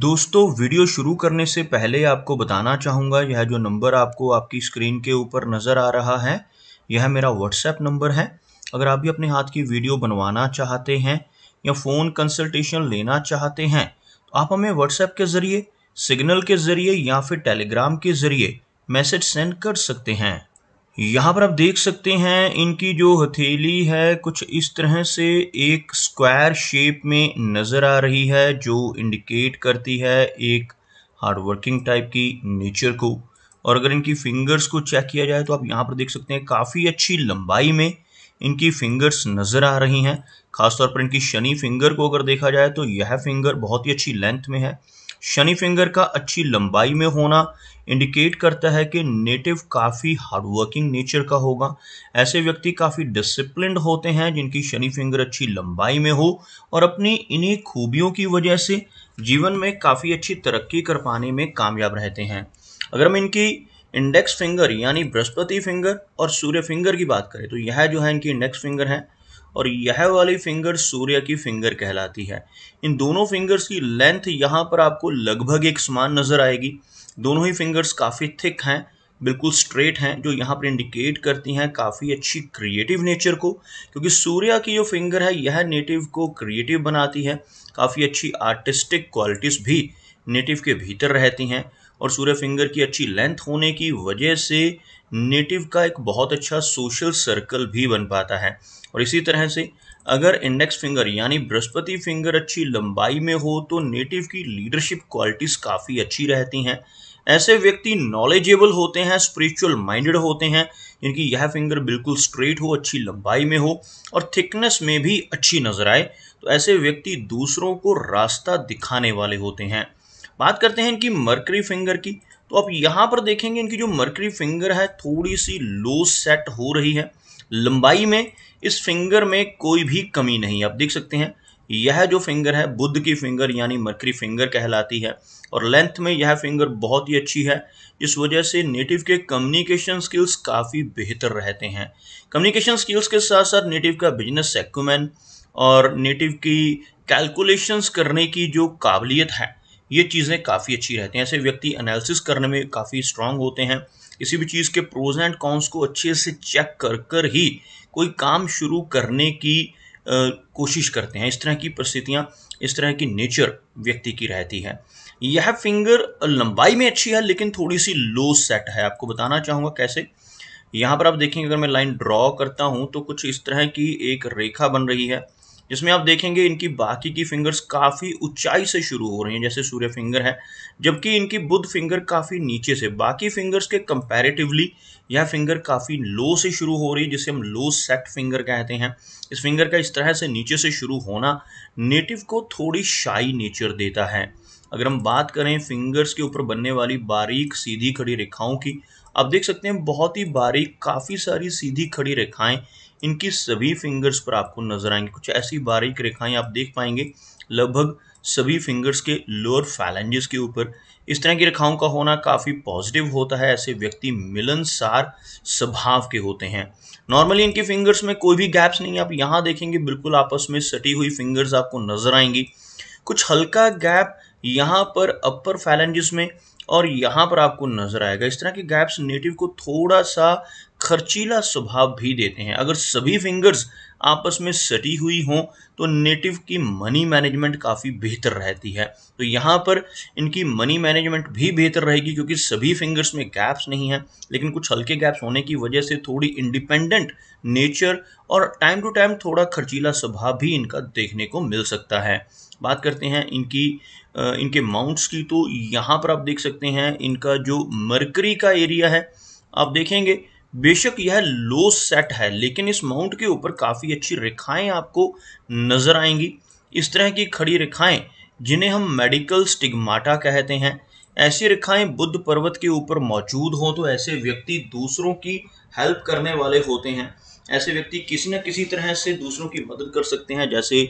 दोस्तों वीडियो शुरू करने से पहले आपको बताना चाहूँगा यह जो नंबर आपको आपकी स्क्रीन के ऊपर नज़र आ रहा है यह मेरा व्हाट्सएप नंबर है अगर आप भी अपने हाथ की वीडियो बनवाना चाहते हैं या फ़ोन कंसल्टेशन लेना चाहते हैं तो आप हमें व्हाट्सएप के ज़रिए सिग्नल के ज़रिए या फिर टेलीग्राम के ज़रिए मैसेज सेंड कर सकते हैं यहाँ पर आप देख सकते हैं इनकी जो हथेली है कुछ इस तरह से एक स्क्वायर शेप में नजर आ रही है जो इंडिकेट करती है एक हार्ड वर्किंग टाइप की नेचर को और अगर इनकी फिंगर्स को चेक किया जाए तो आप यहाँ पर देख सकते हैं काफ़ी अच्छी लंबाई में इनकी फिंगर्स नज़र आ रही हैं खासतौर पर इनकी शनि फिंगर को अगर देखा जाए तो यह फिंगर बहुत ही अच्छी लेंथ में है शनि फिंगर का अच्छी लंबाई में होना इंडिकेट करता है कि नेटिव काफ़ी हार्डवर्किंग नेचर का होगा ऐसे व्यक्ति काफ़ी डिसिप्लिन होते हैं जिनकी शनि फिंगर अच्छी लंबाई में हो और अपनी इन्हीं खूबियों की वजह से जीवन में काफ़ी अच्छी तरक्की कर पाने में कामयाब रहते हैं अगर हम इनकी इंडेक्स फिंगर यानी बृहस्पति फिंगर और सूर्य फिंगर की बात करें तो यह जो है इनकी इंडेक्स फिंगर है और यह वाली फिंगर सूर्य की फिंगर कहलाती है इन दोनों फिंगर्स की लेंथ यहाँ पर आपको लगभग एक समान नज़र आएगी दोनों ही फिंगर्स काफ़ी थिक हैं बिल्कुल स्ट्रेट हैं जो यहाँ पर इंडिकेट करती हैं काफ़ी अच्छी क्रिएटिव नेचर को क्योंकि सूर्या की जो फिंगर है यह नेटिव को क्रिएटिव बनाती है काफ़ी अच्छी आर्टिस्टिक क्वालिटीज़ भी नेटिव के भीतर रहती हैं और सूर्य फिंगर की अच्छी लेंथ होने की वजह से नेटिव का एक बहुत अच्छा सोशल सर्कल भी बन पाता है और इसी तरह से अगर इंडेक्स फिंगर यानी बृहस्पति फिंगर अच्छी लंबाई में हो तो नेटिव की लीडरशिप क्वालिटीज़ काफ़ी अच्छी रहती हैं ऐसे व्यक्ति नॉलेजेबल होते हैं स्पिरिचुअल माइंडेड होते हैं जिनकी यह फिंगर बिल्कुल स्ट्रेट हो अच्छी लंबाई में हो और थिकनेस में भी अच्छी नज़र आए तो ऐसे व्यक्ति दूसरों को रास्ता दिखाने वाले होते हैं बात करते हैं इनकी मर्करी फिंगर की तो आप यहाँ पर देखेंगे इनकी जो मर्करी फिंगर है थोड़ी सी लो सेट हो रही है लंबाई में इस फिंगर में कोई भी कमी नहीं आप देख सकते हैं यह जो फिंगर है बुद्ध की फिंगर यानी मर्करी फिंगर कहलाती है और लेंथ में यह फिंगर बहुत ही अच्छी है इस वजह से नेटिव के कम्युनिकेशन स्किल्स काफ़ी बेहतर रहते हैं कम्युनिकेशन स्किल्स के साथ साथ नेटिव का बिजनेस सेक्यूमेंट और नेटिव की कैलकुलेशंस करने की जो काबिलियत है ये चीज़ें काफ़ी अच्छी रहती हैं ऐसे व्यक्ति एनालिसिस करने में काफ़ी स्ट्रांग होते हैं किसी भी चीज़ के प्रोज एंड कॉन्स को अच्छे से चेक कर कर ही कोई काम शुरू करने की आ, कोशिश करते हैं इस तरह की परिस्थितियाँ इस तरह की नेचर व्यक्ति की रहती है यह फिंगर लंबाई में अच्छी है लेकिन थोड़ी सी लो सेट है आपको बताना चाहूँगा कैसे यहाँ पर आप देखेंगे अगर मैं लाइन ड्रॉ करता हूँ तो कुछ इस तरह की एक रेखा बन रही है जिसमें आप देखेंगे इनकी बाकी की फिंगर्स काफ़ी ऊंचाई से शुरू हो रही हैं जैसे सूर्य फिंगर है जबकि इनकी बुध फिंगर काफ़ी नीचे से बाकी फिंगर्स के कंपैरेटिवली यह फिंगर काफ़ी लो से शुरू हो रही है जिसे हम लो सेट फिंगर कहते हैं इस फिंगर का इस तरह से नीचे से शुरू होना नेटिव को थोड़ी शाई नेचर देता है अगर हम बात करें फिंगर्स के ऊपर बनने वाली बारीक सीधी खड़ी रेखाओं की आप देख सकते हैं बहुत ही बारीक काफ़ी सारी सीधी खड़ी रेखाएं इनकी सभी फिंगर्स पर आपको नजर आएंगे कुछ ऐसी बारीक रेखाएं आप देख पाएंगे लगभग सभी फिंगर्स के लोअर फैलेंजेस के ऊपर इस तरह की रेखाओं का होना काफ़ी पॉजिटिव होता है ऐसे व्यक्ति मिलनसार स्वभाव के होते हैं नॉर्मली इनकी फिंगर्स में कोई भी गैप्स नहीं है आप यहाँ देखेंगे बिल्कुल आपस में सटी हुई फिंगर्स आपको नजर आएंगी कुछ हल्का गैप यहाँ पर अपर फैलेंजेस में और यहाँ पर आपको नजर आएगा इस तरह के गैप्स नेटिव को थोड़ा सा खर्चीला स्वभाव भी देते हैं अगर सभी फिंगर्स आपस में सटी हुई हों तो नेटिव की मनी मैनेजमेंट काफ़ी बेहतर रहती है तो यहाँ पर इनकी मनी मैनेजमेंट भी बेहतर रहेगी क्योंकि सभी फिंगर्स में गैप्स नहीं हैं लेकिन कुछ हल्के गैप्स होने की वजह से थोड़ी इंडिपेंडेंट नेचर और टाइम टू टाइम थोड़ा खर्चीला स्वभाव भी इनका देखने को मिल सकता है बात करते हैं इनकी इनके माउंट्स की तो यहाँ पर आप देख सकते हैं इनका जो मरकरी का एरिया है आप देखेंगे बेशक यह लो सेट है लेकिन इस माउंट के ऊपर काफ़ी अच्छी रेखाएं आपको नज़र आएंगी इस तरह की खड़ी रेखाएं जिन्हें हम मेडिकल स्टिग्माटा कहते हैं ऐसी रेखाएं बुद्ध पर्वत के ऊपर मौजूद हों तो ऐसे व्यक्ति दूसरों की हेल्प करने वाले होते हैं ऐसे व्यक्ति किसी न किसी तरह से दूसरों की मदद कर सकते हैं जैसे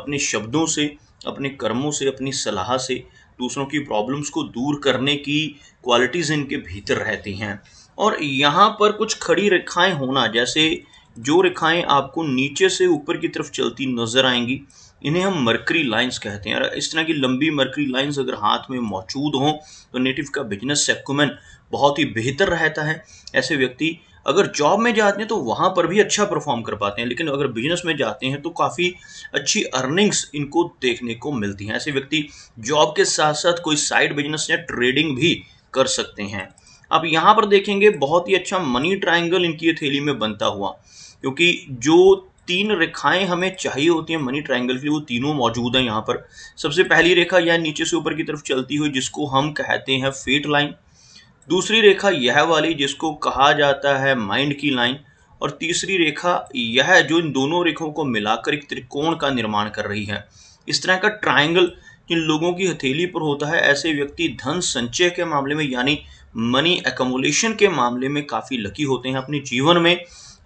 अपने शब्दों से अपने कर्मों से अपनी सलाह से दूसरों की प्रॉब्लम्स को दूर करने की क्वालिटीज़ इनके भीतर रहती हैं और यहाँ पर कुछ खड़ी रेखाएँ होना जैसे जो रेखाएँ आपको नीचे से ऊपर की तरफ चलती नज़र आएंगी इन्हें हम मरकरी लाइंस कहते हैं इस तरह की लंबी मरकरी लाइंस अगर हाथ में मौजूद हों तो नेटिव का बिजनेस सेक्मेंट बहुत ही बेहतर रहता है ऐसे व्यक्ति अगर जॉब में जाते हैं तो वहाँ पर भी अच्छा परफॉर्म कर पाते हैं लेकिन अगर बिजनेस में जाते हैं तो काफ़ी अच्छी अर्निंग्स इनको देखने को मिलती हैं ऐसे व्यक्ति जॉब के साथ साथ कोई साइड बिजनेस या ट्रेडिंग भी कर सकते हैं आप यहाँ पर देखेंगे बहुत ही अच्छा मनी ट्राइंगल इनकी थैली में बनता हुआ क्योंकि जो तीन रेखाएं हमें चाहिए होती हैं मनी ट्रायंगल के लिए वो तीनों मौजूद हैं यहाँ पर सबसे पहली रेखा यह नीचे से ऊपर की तरफ चलती हुई जिसको हम कहते हैं फेट लाइन दूसरी रेखा यह वाली जिसको कहा जाता है माइंड की लाइन और तीसरी रेखा यह जो इन दोनों रेखाओं को मिलाकर एक त्रिकोण का निर्माण कर रही है इस तरह का ट्राइंगल जिन लोगों की हथेली पर होता है ऐसे व्यक्ति धन संचय के मामले में यानी मनी एकोमोलेशन के मामले में काफ़ी लकी होते हैं अपने जीवन में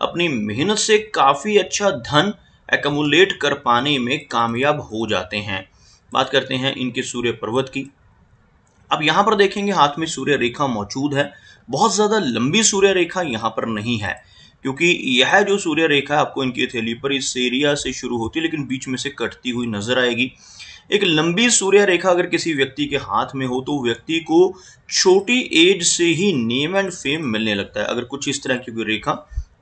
अपनी मेहनत से काफ़ी अच्छा धन एकोमोलेट कर पाने में कामयाब हो जाते हैं बात करते हैं इनके सूर्य पर्वत की अब यहां पर देखेंगे हाथ में सूर्य रेखा मौजूद है बहुत ज़्यादा लंबी सूर्य रेखा यहां पर नहीं है क्योंकि यह जो सूर्य रेखा आपको इनकी थैली पर इस एरिया से शुरू होती है लेकिन बीच में से कटती हुई नजर आएगी एक लंबी सूर्य रेखा अगर किसी व्यक्ति के हाथ में हो तो व्यक्ति को छोटी एज से ही नेम एंड फेम मिलने लगता है अगर कुछ इस तरह की कोई रेखा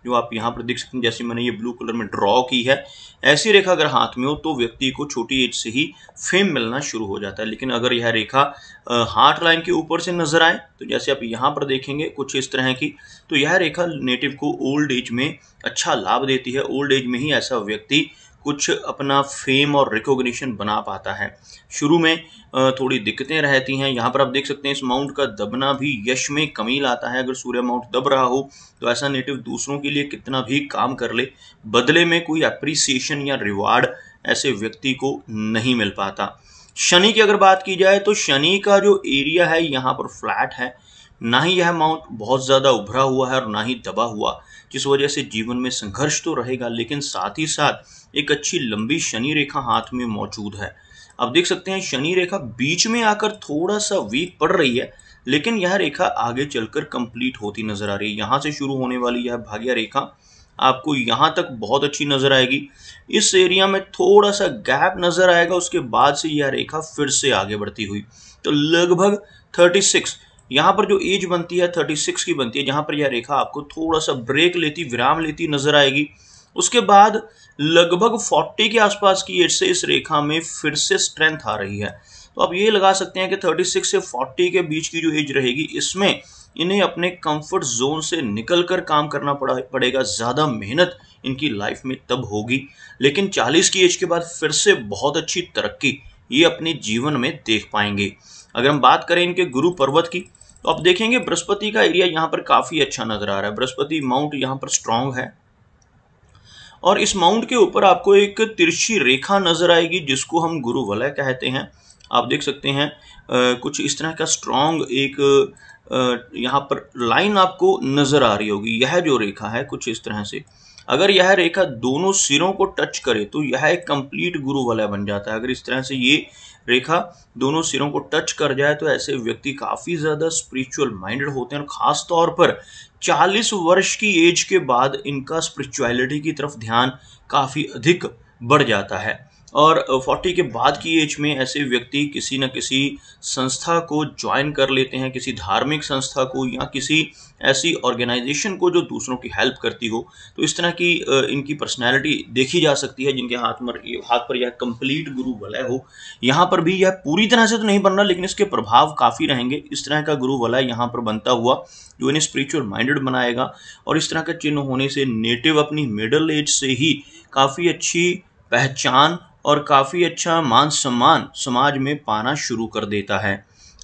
जो आप यहाँ पर देख सकते हैं जैसे मैंने ये ब्लू कलर में ड्रॉ की है ऐसी रेखा अगर हाथ में हो तो व्यक्ति को छोटी एज से ही फेम मिलना शुरू हो जाता है लेकिन अगर यह रेखा हार्ट लाइन के ऊपर से नजर आए तो जैसे आप यहाँ पर देखेंगे कुछ इस तरह की तो यह रेखा नेटिव को ओल्ड एज में अच्छा लाभ देती है ओल्ड एज में ही ऐसा व्यक्ति कुछ अपना फेम और रिकॉग्निशन बना पाता है शुरू में थोड़ी दिक्कतें रहती हैं यहाँ पर आप देख सकते हैं इस माउंट का दबना भी यश में कमी लाता है अगर सूर्य माउंट दब रहा हो तो ऐसा नेटिव दूसरों के लिए कितना भी काम कर ले बदले में कोई अप्रिसिएशन या रिवार्ड ऐसे व्यक्ति को नहीं मिल पाता शनि की अगर बात की जाए तो शनि का जो एरिया है यहाँ पर फ्लैट है ना ही यह माउंट बहुत ज़्यादा उभरा हुआ है और ना ही दबा हुआ जिस वजह से जीवन में संघर्ष तो रहेगा लेकिन साथ ही साथ एक अच्छी लंबी शनि रेखा हाथ में मौजूद है आप देख सकते हैं शनि रेखा बीच में आकर थोड़ा सा वीक पड़ रही है लेकिन यह रेखा आगे चलकर कंप्लीट होती नजर आ रही है यहाँ से शुरू होने वाली यह भाग्य रेखा आपको यहाँ तक बहुत अच्छी नजर आएगी इस एरिया में थोड़ा सा गैप नजर आएगा उसके बाद से यह रेखा फिर से आगे बढ़ती हुई तो लगभग थर्टी यहाँ पर जो एज बनती है 36 की बनती है जहाँ पर यह रेखा आपको थोड़ा सा ब्रेक लेती विराम लेती नजर आएगी उसके बाद लगभग 40 के आसपास की एज से इस रेखा में फिर से स्ट्रेंथ आ रही है तो आप ये लगा सकते हैं कि 36 से 40 के बीच की जो एज रहेगी इसमें इन्हें अपने कंफर्ट जोन से निकल कर काम करना पड़ा पड़ेगा ज़्यादा मेहनत इनकी लाइफ में तब होगी लेकिन 40 की एज के बाद फिर से बहुत अच्छी तरक्की ये अपने जीवन में देख पाएंगे अगर हम बात करें इनके गुरु पर्वत की तो आप देखेंगे बृहस्पति का एरिया यहाँ पर काफ़ी अच्छा नज़र आ रहा है बृहस्पति माउंट यहाँ पर स्ट्रांग है और इस माउंट के ऊपर आपको एक तिरछी रेखा नज़र आएगी जिसको हम गुरु वलय कहते हैं आप देख सकते हैं आ, कुछ इस तरह का स्ट्रांग एक यहाँ पर लाइन आपको नज़र आ रही होगी यह जो रेखा है कुछ इस तरह से अगर यह रेखा दोनों सिरों को टच करे तो यह एक कंप्लीट गुरु वलय बन जाता है अगर इस तरह से ये रेखा दोनों सिरों को टच कर जाए तो ऐसे व्यक्ति काफ़ी ज़्यादा स्पिरिचुअल माइंडेड होते हैं और ख़ास तौर पर 40 वर्ष की एज के बाद इनका स्पिरिचुअलिटी की तरफ ध्यान काफ़ी अधिक बढ़ जाता है और 40 के बाद की एज में ऐसे व्यक्ति किसी न किसी संस्था को ज्वाइन कर लेते हैं किसी धार्मिक संस्था को या किसी ऐसी ऑर्गेनाइजेशन को जो दूसरों की हेल्प करती हो तो इस तरह की इनकी पर्सनैलिटी देखी जा सकती है जिनके हाथ में हाथ पर यह कंप्लीट गुरु वलय हो यहाँ पर भी यह पूरी तरह से तो नहीं बन रहा लेकिन इसके प्रभाव काफ़ी रहेंगे इस तरह का गुरु वलय यहाँ पर बनता हुआ जो इन्हें स्पिरिचुअल माइंडेड बनाएगा और इस तरह का चिन्ह होने से नेटिव अपनी मिडल एज से ही काफ़ी अच्छी पहचान और काफ़ी अच्छा मान सम्मान समाज में पाना शुरू कर देता है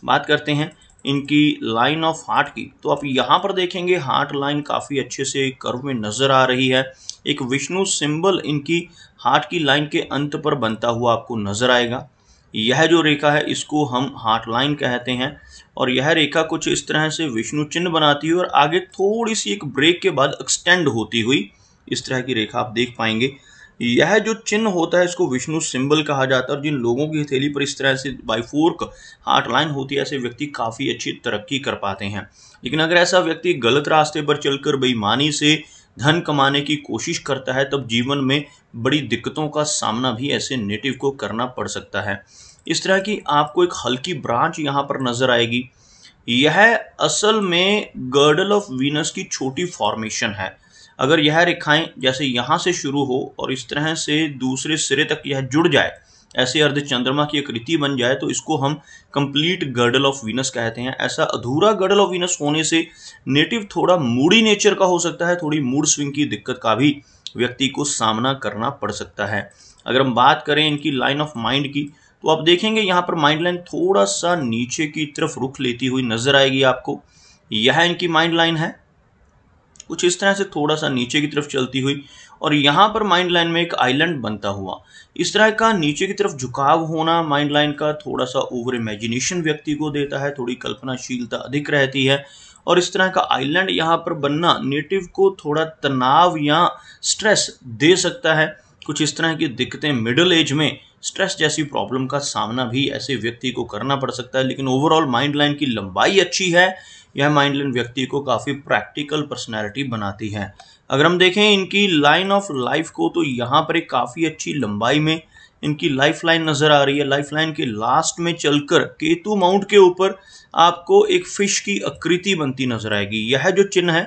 बात करते हैं इनकी लाइन ऑफ हार्ट की तो आप यहाँ पर देखेंगे हार्ट लाइन काफ़ी अच्छे से कर्व में नज़र आ रही है एक विष्णु सिंबल इनकी हार्ट की लाइन के अंत पर बनता हुआ आपको नज़र आएगा यह जो रेखा है इसको हम हार्ट लाइन कहते हैं और यह रेखा कुछ इस तरह से विष्णु चिन्ह बनाती है और आगे थोड़ी सी एक ब्रेक के बाद एक्सटेंड होती हुई इस तरह की रेखा आप देख पाएंगे यह जो चिन्ह होता है इसको विष्णु सिंबल कहा जाता है और जिन लोगों की हथेली पर इस तरह से बाईफोर्क हार्ट लाइन होती है ऐसे व्यक्ति काफ़ी अच्छी तरक्की कर पाते हैं लेकिन अगर ऐसा व्यक्ति गलत रास्ते पर चलकर बेईमानी से धन कमाने की कोशिश करता है तब जीवन में बड़ी दिक्कतों का सामना भी ऐसे नेटिव को करना पड़ सकता है इस तरह की आपको एक हल्की ब्रांच यहाँ पर नज़र आएगी यह असल में गर्डल ऑफ वीनस की छोटी फॉर्मेशन है अगर यह रेखाएं जैसे यहाँ से शुरू हो और इस तरह से दूसरे सिरे तक यह जुड़ जाए ऐसे अर्धचंद्रमा की आकृति बन जाए तो इसको हम कंप्लीट गर्डल ऑफ वीनस कहते हैं ऐसा अधूरा गर्डल ऑफ वीनस होने से नेटिव थोड़ा मूडी नेचर का हो सकता है थोड़ी मूड स्विंग की दिक्कत का भी व्यक्ति को सामना करना पड़ सकता है अगर हम बात करें इनकी लाइन ऑफ माइंड की तो आप देखेंगे यहाँ पर माइंड लाइन थोड़ा सा नीचे की तरफ रुख लेती हुई नजर आएगी आपको यह इनकी माइंड लाइन है कुछ इस तरह से थोड़ा सा नीचे की तरफ चलती हुई और यहाँ पर माइंड लाइन में एक आइलैंड बनता हुआ इस तरह का नीचे की तरफ झुकाव होना माइंड लाइन का थोड़ा सा ओवर इमेजिनेशन व्यक्ति को देता है थोड़ी कल्पनाशीलता अधिक रहती है और इस तरह का आइलैंड यहाँ पर बनना नेटिव को थोड़ा तनाव या स्ट्रेस दे सकता है कुछ इस तरह की दिक्कतें मिडिल एज में स्ट्रेस जैसी प्रॉब्लम का सामना भी ऐसे व्यक्ति को करना पड़ सकता है लेकिन ओवरऑल माइंड लाइन की लंबाई अच्छी है यह माइंडलेन व्यक्ति को काफ़ी प्रैक्टिकल पर्सनैलिटी बनाती है अगर हम देखें इनकी लाइन ऑफ लाइफ को तो यहाँ पर एक काफ़ी अच्छी लंबाई में इनकी लाइफ लाइन नज़र आ रही है लाइफ लाइन के लास्ट में चलकर केतु माउंट के ऊपर आपको एक फ़िश की आकृति बनती नज़र आएगी यह जो चिन्ह है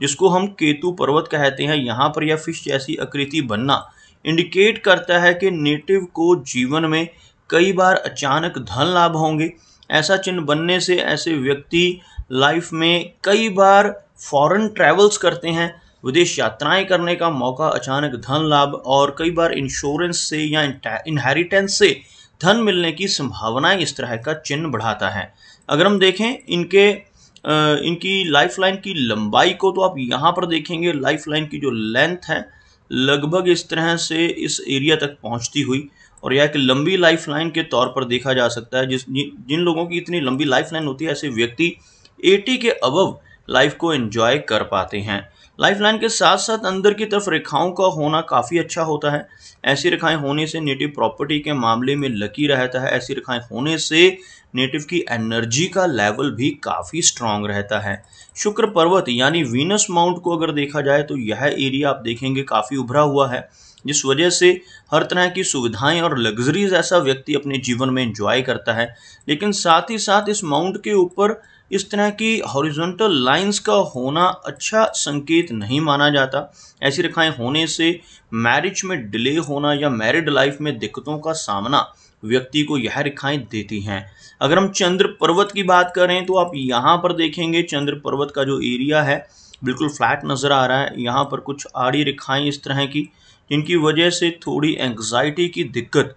जिसको हम केतु पर्वत कहते हैं यहाँ पर यह फिश जैसी आकृति बनना इंडिकेट करता है कि नेटिव को जीवन में कई बार अचानक धन लाभ होंगे ऐसा चिन्ह बनने से ऐसे व्यक्ति लाइफ में कई बार फॉरेन ट्रैवल्स करते हैं विदेश यात्राएं करने का मौका अचानक धन लाभ और कई बार इंश्योरेंस से या इनहेरिटेंस से धन मिलने की संभावनाएं इस तरह का चिन्ह बढ़ाता है अगर हम देखें इनके इनकी लाइफ लाइन की लंबाई को तो आप यहाँ पर देखेंगे लाइफ लाइन की जो लेंथ है लगभग इस तरह से इस एरिया तक पहुँचती हुई और यह एक लंबी लाइफ लाइन के तौर पर देखा जा सकता है जिस जिन लोगों की इतनी लंबी लाइफ लाइन होती है ऐसे व्यक्ति एटी के अबव लाइफ को एंजॉय कर पाते हैं लाइफ लाइन के साथ साथ अंदर की तरफ रेखाओं का होना काफ़ी अच्छा होता है ऐसी रेखाएं होने से नेटिव प्रॉपर्टी के मामले में लकी रहता है ऐसी रेखाएं होने से नेटिव की एनर्जी का लेवल भी काफ़ी स्ट्रांग रहता है शुक्र पर्वत यानी वीनस माउंट को अगर देखा जाए तो यह एरिया आप देखेंगे काफ़ी उभरा हुआ है जिस वजह से हर तरह की सुविधाएं और लग्जरीज ऐसा व्यक्ति अपने जीवन में इंजॉय करता है लेकिन साथ ही साथ इस माउंट के ऊपर इस तरह की हॉरिजॉन्टल लाइंस का होना अच्छा संकेत नहीं माना जाता ऐसी रेखाएं होने से मैरिज में डिले होना या मैरिड लाइफ में दिक्कतों का सामना व्यक्ति को यह रेखाएं देती हैं अगर हम चंद्र पर्वत की बात करें तो आप यहाँ पर देखेंगे चंद्र पर्वत का जो एरिया है बिल्कुल फ्लैट नज़र आ रहा है यहाँ पर कुछ आड़ी रेखाएँ इस तरह की जिनकी वजह से थोड़ी एंग्जाइटी की दिक्कत